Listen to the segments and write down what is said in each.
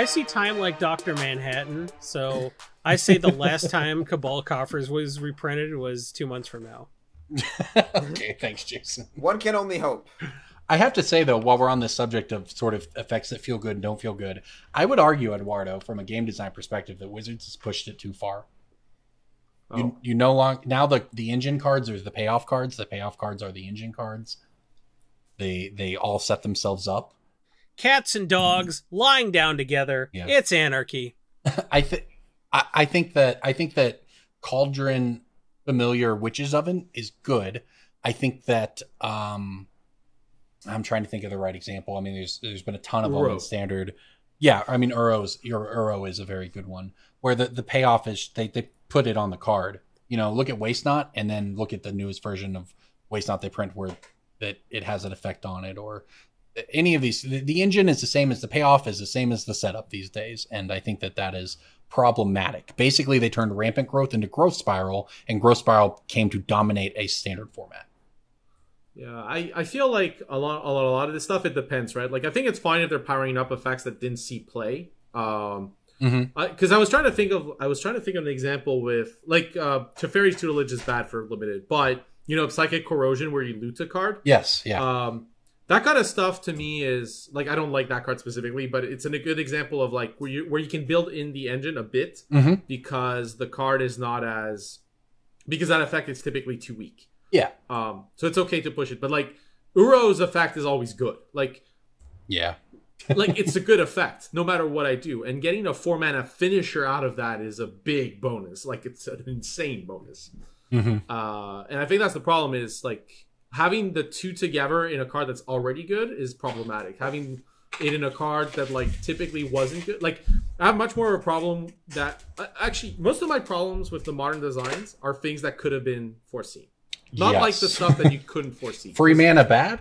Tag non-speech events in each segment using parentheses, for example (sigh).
I see time like Doctor Manhattan, so I say the last (laughs) time Cabal Coffers was reprinted was two months from now. (laughs) okay, thanks, Jason. One can only hope. I have to say though, while we're on the subject of sort of effects that feel good and don't feel good, I would argue, Eduardo, from a game design perspective, that Wizards has pushed it too far. Oh. You, you no longer now the the engine cards are the payoff cards. The payoff cards are the engine cards. They they all set themselves up cats and dogs lying down together. Yeah. It's anarchy. (laughs) I think I think that I think that cauldron familiar witch's oven is good. I think that um I'm trying to think of the right example. I mean, there's there's been a ton of them standard. Yeah, I mean, Uro's your Uro is a very good one where the the payoff is they they put it on the card. You know, look at Waste Not, and then look at the newest version of Waste Not they print where that it has an effect on it, or any of these the, engine is the same as the payoff is the same as the setup these days and i think that that is problematic basically they turned rampant growth into growth spiral and growth spiral came to dominate a standard format yeah i, I feel like a lot, a lot a lot of this stuff it depends right like i think it's fine if they're powering up effects that didn't see play um because mm-hmm. I, I, was trying to think of i was trying to think of an example with like uh Teferi's tutelage is bad for limited but you know psychic corrosion where you loot a card yes yeah um that kind of stuff to me is like I don't like that card specifically, but it's an, a good example of like where you where you can build in the engine a bit mm-hmm. because the card is not as because that effect is typically too weak. Yeah. Um. So it's okay to push it, but like Uro's effect is always good. Like. Yeah. (laughs) like it's a good effect no matter what I do, and getting a four mana finisher out of that is a big bonus. Like it's an insane bonus. Mm-hmm. Uh, and I think that's the problem is like having the two together in a card that's already good is problematic. Having it in a card that like typically wasn't good, like I have much more of a problem that uh, actually most of my problems with the modern designs are things that could have been foreseen, not yes. like the stuff that you couldn't foresee. (laughs) Free mana bad.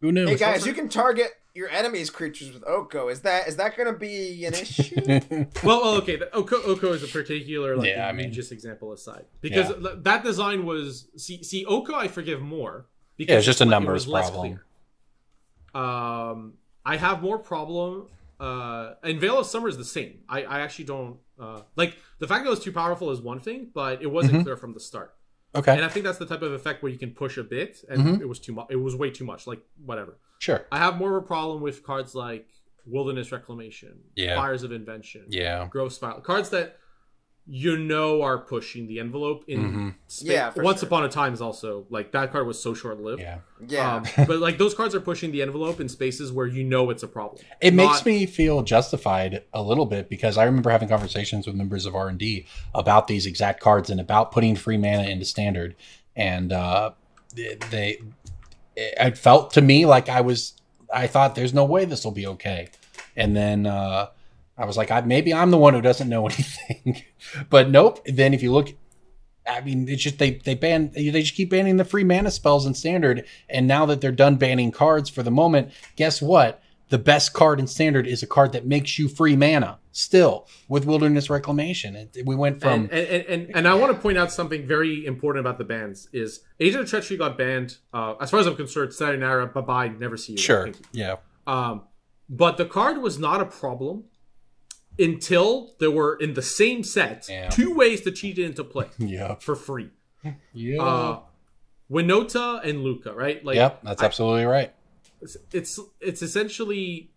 Who knew? Hey guys, you can target your enemy's creatures with Oko. Is that is that going to be an issue? (laughs) well, well, okay. The Oko Oko is a particular like yeah, I mean, just example aside because yeah. that design was see see Oko I forgive more because yeah, it's just a like, numbers problem. Um, I have more problem. Uh, and Veil of Summer is the same. I I actually don't uh like the fact that it was too powerful is one thing, but it wasn't mm-hmm. clear from the start. Okay. And I think that's the type of effect where you can push a bit, and mm-hmm. it was too much. It was way too much. Like whatever. Sure. I have more of a problem with cards like Wilderness Reclamation, yeah. Fires of Invention, yeah, Growth Spiral, cards that you know are pushing the envelope in mm -hmm. yeah once sure. upon a time is also like that card was so short lived yeah yeah um, (laughs) but like those cards are pushing the envelope in spaces where you know it's a problem it Not makes me feel justified a little bit because i remember having conversations with members of r&d about these exact cards and about putting free mana into standard and uh, they it felt to me like I was I thought there's no way this will be okay. And then uh, I was like, I, maybe I'm the one who doesn't know (laughs) anything. but nope. Then if you look, I mean, it's just they they ban they just keep banning the free mana spells in standard. And now that they're done banning cards for the moment, guess what? the best card in standard is a card that makes you free mana still with wilderness reclamation we went from and and, and, and, i want to point out something very important about the bans is agent of treachery got banned uh, as far as i'm concerned sayonara bye-bye never see you sure yeah um, but the card was not a problem until there were in the same set yeah. two ways to cheat it into play (laughs) yeah. for free yeah uh, winota and luca right like yep that's absolutely I, right it's it's essentially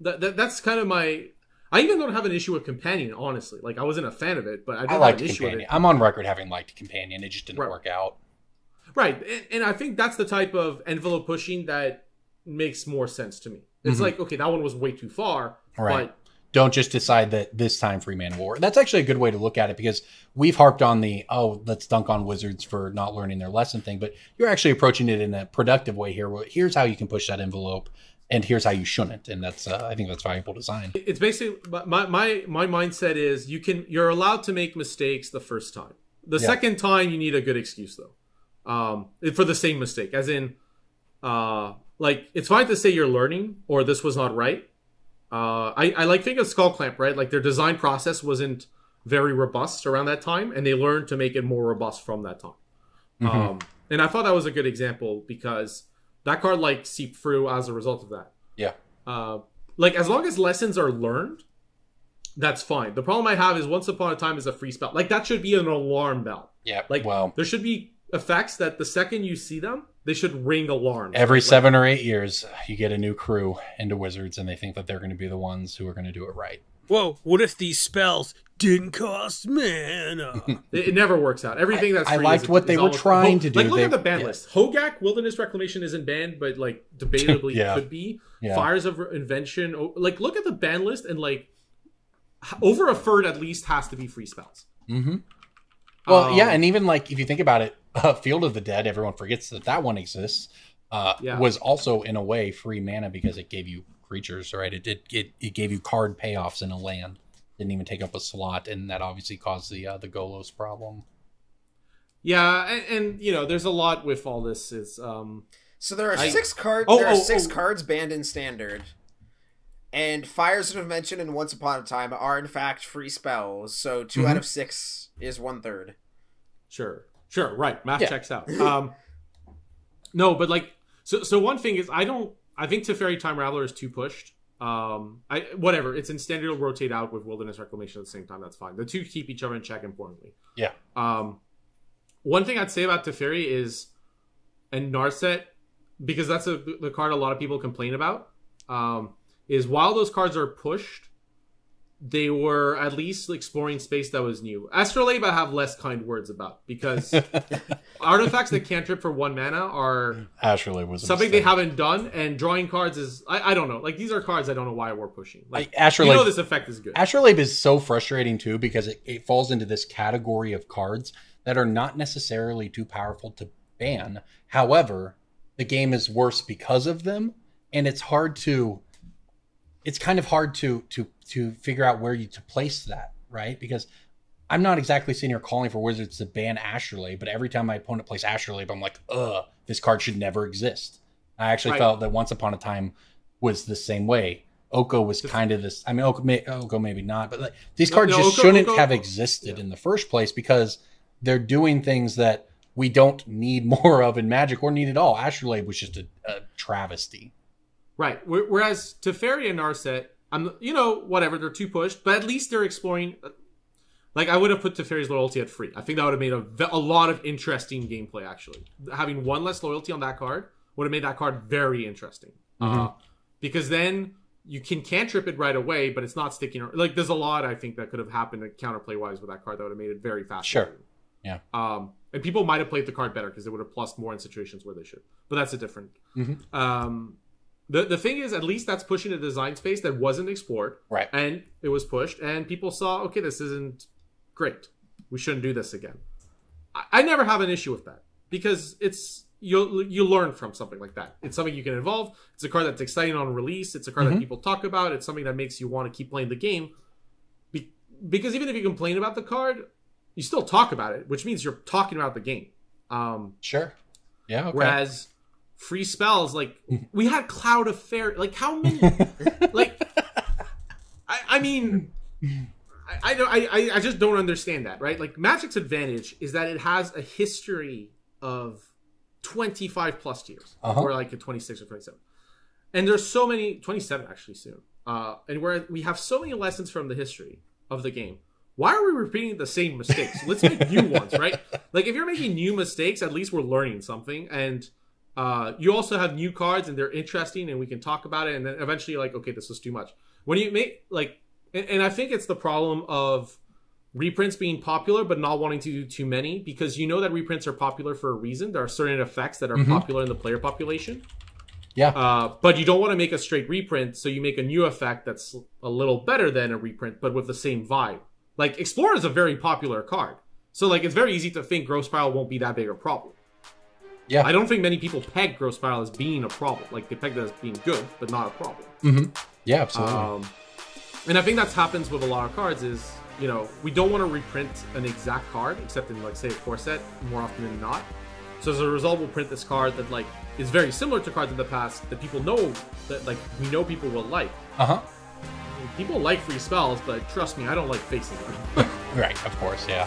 that, that that's kind of my I even don't have an issue with Companion, honestly. Like I wasn't a fan of it, but I, I liked Companion. I'm on record having liked Companion. It just didn't right. work out. Right, and, and, I think that's the type of envelope pushing that makes more sense to me. It's mm-hmm. like okay, that one was way too far, right. but don't just decide that this time free man of war. That's actually a good way to look at it because we've harped on the oh let's dunk on wizards for not learning their lesson thing, but you're actually approaching it in a productive way here. Here's how you can push that envelope and here's how you shouldn't and that's uh, i think that's valuable design it's basically my, my my mindset is you can you're allowed to make mistakes the first time the yeah. second time you need a good excuse though um, for the same mistake as in uh, like it's fine to say you're learning or this was not right uh, I, I like think of Skullclamp, right? Like their design process wasn't very robust around that time, and they learned to make it more robust from that time. Mm-hmm. Um, and I thought that was a good example because that card like seeped through as a result of that. Yeah. Uh, like as long as lessons are learned, that's fine. The problem I have is once upon a time is a free spell. Like that should be an alarm bell. Yeah. Like wow. there should be effects that the second you see them, they should ring alarms. Every seven or eight years, you get a new crew into Wizards, and they think that they're going to be the ones who are going to do it right. Whoa! What if these spells didn't cost mana? (laughs) it, it, never works out. Everything that's I, I liked is, what is they were trying to do. Like look they, at the ban yeah. list. Hogak Wilderness Reclamation isn't banned, but like debatably yeah. could be. Yeah. Fires of Invention. Like look at the ban list, and like over a third at least has to be free spells. Mm-hmm. Well, um, yeah, and even like if you think about it, uh, Field of the Dead, everyone forgets that that one exists, uh, yeah. was also in a way free mana because it gave you creatures, right? It did it, it gave you card payoffs in a land. Didn't even take up a slot, and that obviously caused the uh, the Golos problem. Yeah, and, and, you know, there's a lot with all this. Is um, so there are I, six cards. Oh, there are oh, six oh. cards banned in standard, and Fires of mentioned and Once Upon a Time are in fact free spells. So 2 mm-hmm. out of six is one third. Sure. Sure, right. Math yeah. checks out. Um, no, but like, so so one thing is, I don't. I think Teferi Time Rattler is too pushed. Um, I whatever. It's in standard. It'll rotate out with Wilderness Reclamation at the same time. That's fine. The two keep each other in check. Importantly, yeah. Um, one thing I'd say about Teferi is, and Narset, because that's a, the card a lot of people complain about. Um, is while those cards are pushed, they were at least exploring space that was new. Astrolabe I have less kind words about because (laughs) artifacts that can't trip for one mana are Astrolabe was something they haven't done, and drawing cards is I, I don't know. Like these are cards I don't know why we're pushing. Like I, Astrolabe, you know this effect is good. Astrolabe is so frustrating too because it, it falls into this category of cards that are not necessarily too powerful to ban. However, the game is worse because of them, and it's hard to it's kind of hard to to to figure out where you to place that, right? Because I'm not exactly sitting here calling for Wizards to ban Asherley, but every time my opponent plays Asherley, I'm like, ugh, this card should never exist. I actually right. felt that Once Upon a Time was the same way. Oko was kind of this. I mean, Oko, may, Oko maybe not, but like, these cards no, no, just Oko, shouldn't Oko, have existed yeah. in the first place because they're doing things that we don't need (laughs) more of in Magic or need at all. Astrolabe was just a, a travesty. Right. Whereas Teferi and Narset, I'm, you know, whatever, they're too pushed, but at least they're exploring. Uh, like, I would have put Teferi's loyalty at free. I think that would have made a, a lot of interesting gameplay, actually. Having one less loyalty on that card would have made that card very interesting. Uh, mm-hmm. because then you can cantrip it right away, but it's not sticking. Like, there's a lot, I think, that could have happened counterplay wise with that card that would have made it very fast. Sure. Yeah. Um, and people might have played the card better because they would have plus more in situations where they should. But that's a different. Mm-hmm. Um, the the thing is, at least that's pushing a design space that wasn't explored. Right. And it was pushed, and people saw, okay, this isn't great. We shouldn't do this again. I, I never have an issue with that because it's you you learn from something like that. It's something you can involve. It's a card that's exciting on release. It's a card mm-hmm. that people talk about. It's something that makes you want to keep playing the game. Be- because even if you complain about the card, you still talk about it, which means you're talking about the game. Um, sure. Yeah. Okay. Whereas free spells. Like (laughs) we had Cloud of Fairy. Like how many? (laughs) like I, I mean, I, I I, I just don't understand that. Right? Like Magic's advantage is that it has a history of twenty five plus years, uh-huh. or like a twenty six or twenty seven. And there's so many twenty seven actually soon. Uh, and where we have so many lessons from the history of the game why are we repeating the same mistakes? Let's make new ones, right? (laughs) Like if you're making new mistakes, at least we're learning something. And uh, you also have new cards and they're interesting and we can talk about it and then eventually you're like okay this is too much when you make like and, and i think it's the problem of reprints being popular but not wanting to do too many because you know that reprints are popular for a reason there are certain effects that are mm-hmm. popular in the player population yeah uh, but you don't want to make a straight reprint so you make a new effect that's a little better than a reprint but with the same vibe like explorer is a very popular card so like it's very easy to think gross pile won't be that big a problem yeah. I don't think many people peg gross as being a problem. Like they peg that as being good, but not a problem. Mm-hmm. Yeah, absolutely. Um, and I think that's happens with a lot of cards is you know we don't want to reprint an exact card except in like say a core set more often than not. So as a result, we'll print this card that like is very similar to cards in the past that people know that like we know people will like. Uh huh. people like free spells, but trust me, I don't like facing them. (laughs) right, of course, yeah.